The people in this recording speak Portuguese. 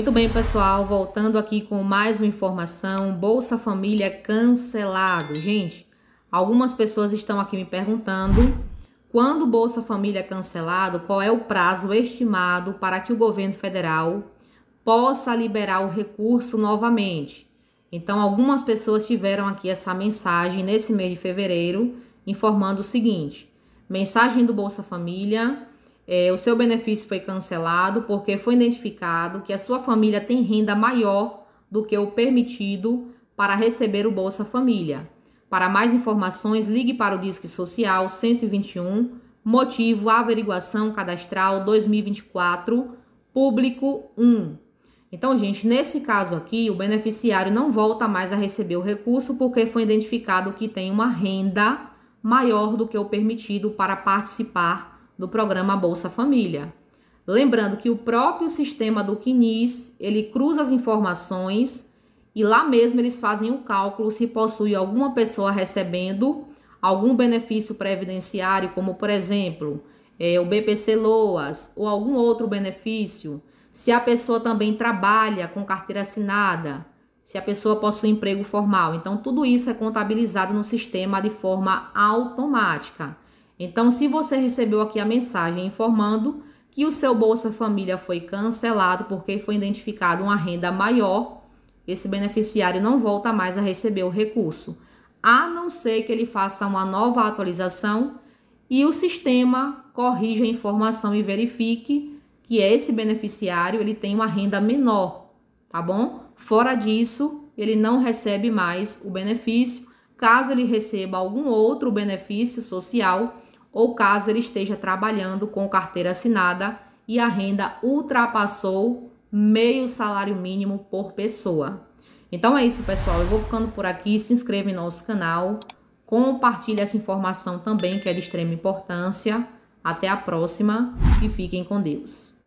Muito bem, pessoal, voltando aqui com mais uma informação, Bolsa Família cancelado. Gente, algumas pessoas estão aqui me perguntando quando o Bolsa Família é cancelado, qual é o prazo estimado para que o governo federal possa liberar o recurso novamente. Então, algumas pessoas tiveram aqui essa mensagem nesse mês de fevereiro, informando o seguinte: mensagem do Bolsa Família é, o seu benefício foi cancelado porque foi identificado que a sua família tem renda maior do que o permitido para receber o Bolsa Família. Para mais informações, ligue para o Disque Social 121, motivo averiguação cadastral 2024, público 1. Então, gente, nesse caso aqui, o beneficiário não volta mais a receber o recurso porque foi identificado que tem uma renda maior do que o permitido para participar do programa Bolsa Família. Lembrando que o próprio sistema do CNIS, ele cruza as informações e lá mesmo eles fazem o um cálculo se possui alguma pessoa recebendo algum benefício previdenciário, como por exemplo, é, o BPC Loas ou algum outro benefício, se a pessoa também trabalha com carteira assinada, se a pessoa possui emprego formal. Então, tudo isso é contabilizado no sistema de forma automática. Então, se você recebeu aqui a mensagem informando que o seu Bolsa Família foi cancelado porque foi identificado uma renda maior, esse beneficiário não volta mais a receber o recurso, a não ser que ele faça uma nova atualização e o sistema corrija a informação e verifique que esse beneficiário ele tem uma renda menor, tá bom? Fora disso, ele não recebe mais o benefício. Caso ele receba algum outro benefício social, ou caso ele esteja trabalhando com carteira assinada e a renda ultrapassou meio salário mínimo por pessoa. Então é isso, pessoal. Eu vou ficando por aqui. Se inscreva em nosso canal, compartilhe essa informação também, que é de extrema importância. Até a próxima e fiquem com Deus.